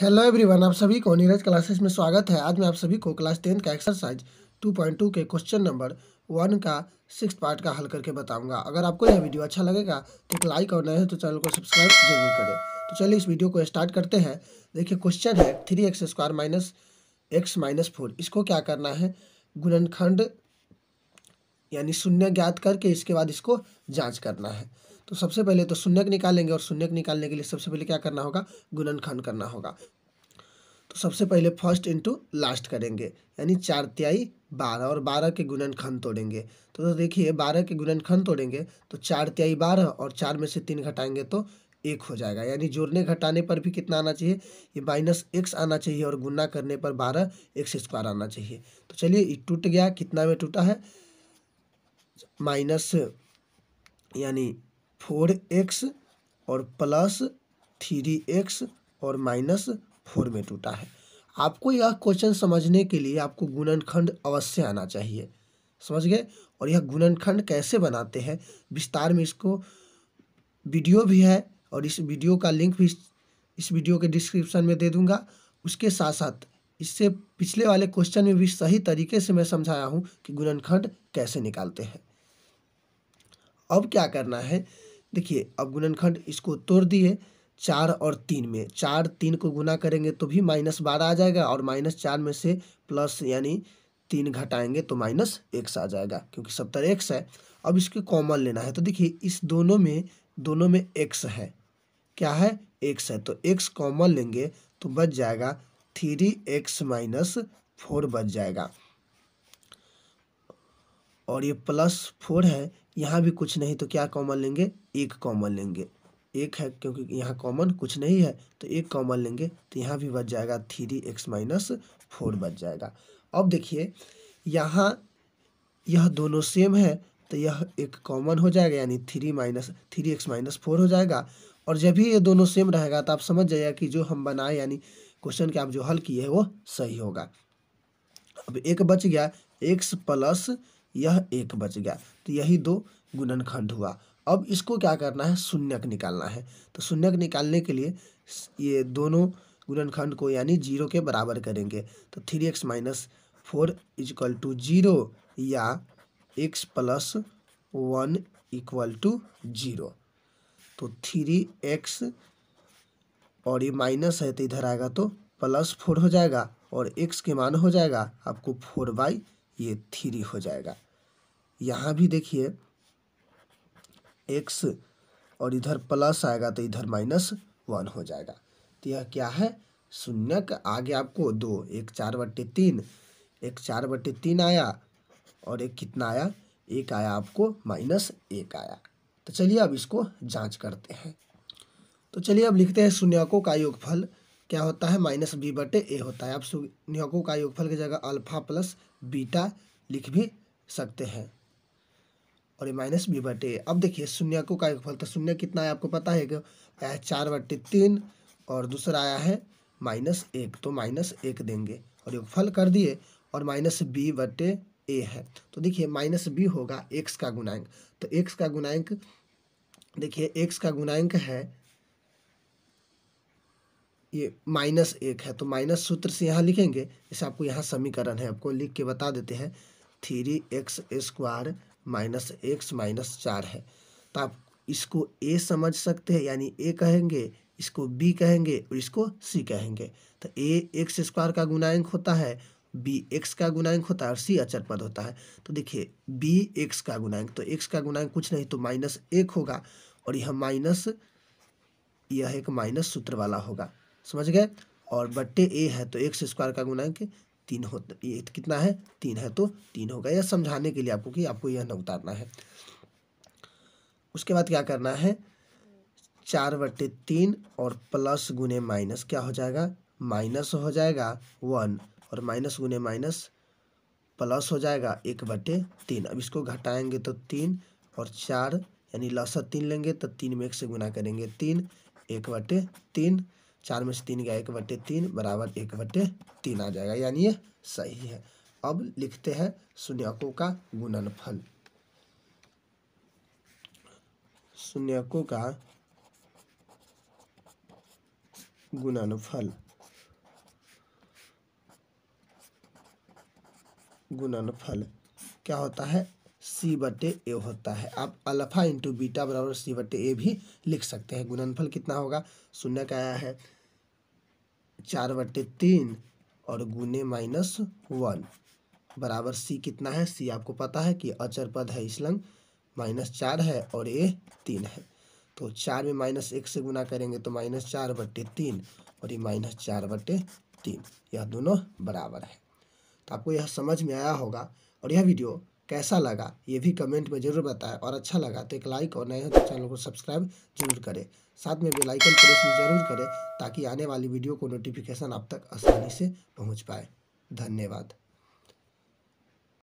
hello everyone आप सभी को नीरज क्लासेस में स्वागत है आज मैं आप सभी को क्लास टेंथ का एक्सरसाइज 2.2 के क्वेश्चन नंबर वन का सिक्स पार्ट का हल करके बताऊंगा अगर आपको यह वीडियो अच्छा लगेगा तो एक लाइक और नए हो तो चैनल को सब्सक्राइब जरूर करें तो चलिए इस वीडियो को स्टार्ट करते हैं देखिए क्वेश्चन है three x square minus x minus four इसको क्या करना है गुणनखंड यानी शून्य ज्ञात करके इसके बाद इसको जाँच करना है तो सबसे पहले तो शून्यक निकालेंगे और शून्यक निकालने के लिए सबसे पहले क्या करना होगा गुणनखंड करना होगा तो सबसे पहले फर्स्ट इंटू लास्ट करेंगे यानी चार त्याई बारह और बारह के गुणनखंड तोड़ेंगे तो, तो देखिए बारह के गुणनखंड तोड़ेंगे तो चार त्याई बारह और चार में से तीन घटाएंगे तो एक हो जाएगा यानी जोड़ने घटाने पर भी कितना आना चाहिए ये माइनस एक्स आना चाहिए और गुना करने पर बारह एक्स स्क्वायर आना चाहिए तो चलिए ये टूट गया कितना में टूटा है माइनस यानी फोर एक्स और प्लस थ्री एक्स और माइनस फोर में टूटा है आपको यह क्वेश्चन समझने के लिए आपको गुणनखंड अवश्य आना चाहिए समझ गए और यह गुणनखंड कैसे बनाते हैं विस्तार में इसको वीडियो भी है और इस वीडियो का लिंक भी इस वीडियो के डिस्क्रिप्शन में दे दूंगा उसके साथ साथ इससे पिछले वाले क्वेश्चन में भी सही तरीके से मैं समझाया हूँ कि गुणनखंड कैसे निकालते हैं अब क्या करना है देखिए अब गुणनखंड इसको तोड़ दिए चार और तीन में चार तीन को गुना करेंगे तो भी माइनस बारह आ जाएगा और माइनस चार में से प्लस यानी तीन घटाएंगे तो माइनस एक्स आ जाएगा क्योंकि सत्तर एक्स है अब इसके कॉमन लेना है तो देखिए इस दोनों में दोनों में एक्स है क्या है एक्स है तो एक्स कॉमन लेंगे तो बच जाएगा थ्री एक्स माइनस फोर बच जाएगा और ये प्लस फोर है यहाँ भी कुछ नहीं तो क्या कॉमन लेंगे एक कॉमन लेंगे एक है क्योंकि यहाँ कॉमन कुछ नहीं है तो एक कॉमन लेंगे तो यहाँ भी बच जाएगा थ्री एक्स माइनस फोर बच जाएगा अब देखिए यहाँ यह दोनों सेम है तो यह एक कॉमन हो जाएगा यानी three minus three x minus four हो जाएगा और जब भी ये दोनों सेम रहेगा तो आप समझ जाइएगा कि जो हम बनाए यानी क्वेश्चन के आप जो हल किए हैं वो सही होगा अब एक बच गया एक्स प्लस यह एक बच गया तो यही दो गुणनखंड हुआ अब इसको क्या करना है शून्यक निकालना है तो शून्यक निकालने के लिए ये दोनों गुणनखंड को यानी जीरो के बराबर करेंगे तो three x minus four equal to zero या x plus one equal to zero तो थ्री एक्स और ये माइनस है तो इधर आएगा तो प्लस फोर हो जाएगा और एक्स के मान हो जाएगा आपको फोर बाई ये थ्री हो जाएगा यहाँ भी देखिए एक्स और इधर प्लस आएगा तो इधर माइनस वन हो जाएगा तो यह क्या है शून्य आगे आपको दो एक चार बटे तीन एक चार बटे तीन आया और एक कितना आया एक आया आपको माइनस एक आया तो चलिए अब इसको जांच करते हैं तो चलिए अब लिखते हैं शून्यकों का योगफल क्या होता है माइनस बी बटे ए होता है आप शून्यकों का योगफल की जगह अल्फा प्लस बीटा लिख भी सकते हैं और ये माइनस बी बटे अब देखिए को का फल तो शून्य कितना है आपको पता है आया है चार बटे तीन और दूसरा आया है माइनस एक तो माइनस एक देंगे और फल कर दिए और माइनस बी बटे ए है तो देखिए माइनस बी होगा एक्स का गुणांक तो एक्स का गुणांक देखिए एक्स का गुणांक है ये माइनस एक है तो माइनस सूत्र से यहाँ लिखेंगे जैसे आपको यहाँ समीकरण है आपको लिख के बता देते हैं three x square minus x minus चार है तो आप इसको ए समझ सकते हैं यानी ए कहेंगे इसको बी कहेंगे और इसको सी कहेंगे तो ए एक्स स्क्वायर का गुणांक होता है बी एक्स का गुणांक होता है और सी अचर पद होता है तो देखिए बी एक्स का गुणांक तो एक्स का गुणांक कुछ नहीं तो माइनस एक होगा और यह माइनस यह एक माइनस सूत्र वाला होगा समझ गए और बट्टे ए है तो एक्स स्क्वायर का गुणांक तीन हो ये कितना है तीन है तो तीन होगा यह समझाने के लिए आपको कि आपको यह न उतारना है उसके बाद क्या करना है चार बटे तीन और प्लस गुने माइनस क्या हो जाएगा माइनस हो जाएगा वन और माइनस गुने माइनस प्लस हो जाएगा एक बटे तीन अब इसको घटाएंगे तो तीन और चार यानी लस तीन लेंगे तो तीन में एक से गुना करेंगे तीन एक बटे तीन चार में से तीन गया एक बटे तीन बराबर एक बटे तीन आ जाएगा यानी ये सही है अब लिखते हैं शून्यकों का गुणनफल शून्यकों का गुणनफल गुणनफल क्या होता है सी बटे ए होता है आप अल्फा इंटू बीटा बराबर सी बटे ए भी लिख सकते हैं गुणनफल कितना होगा शून्य का आया है चार बटे तीन और गुने माइनस वन बराबर सी कितना है सी आपको पता है कि अचर पद है इसलंग माइनस चार है और ए तीन है तो चार में माइनस एक से गुना करेंगे तो माइनस चार बटे तीन और ये माइनस चार बटे तीन यह दोनों बराबर है तो आपको यह समझ में आया होगा और यह वीडियो कैसा लगा ये भी कमेंट में ज़रूर बताएं और अच्छा लगा तो एक लाइक और नए हो तो चैनल को सब्सक्राइब जरूर करें साथ में बेल आइकन प्रेस भी जरूर करें ताकि आने वाली वीडियो को नोटिफिकेशन आप तक आसानी से पहुंच पाए धन्यवाद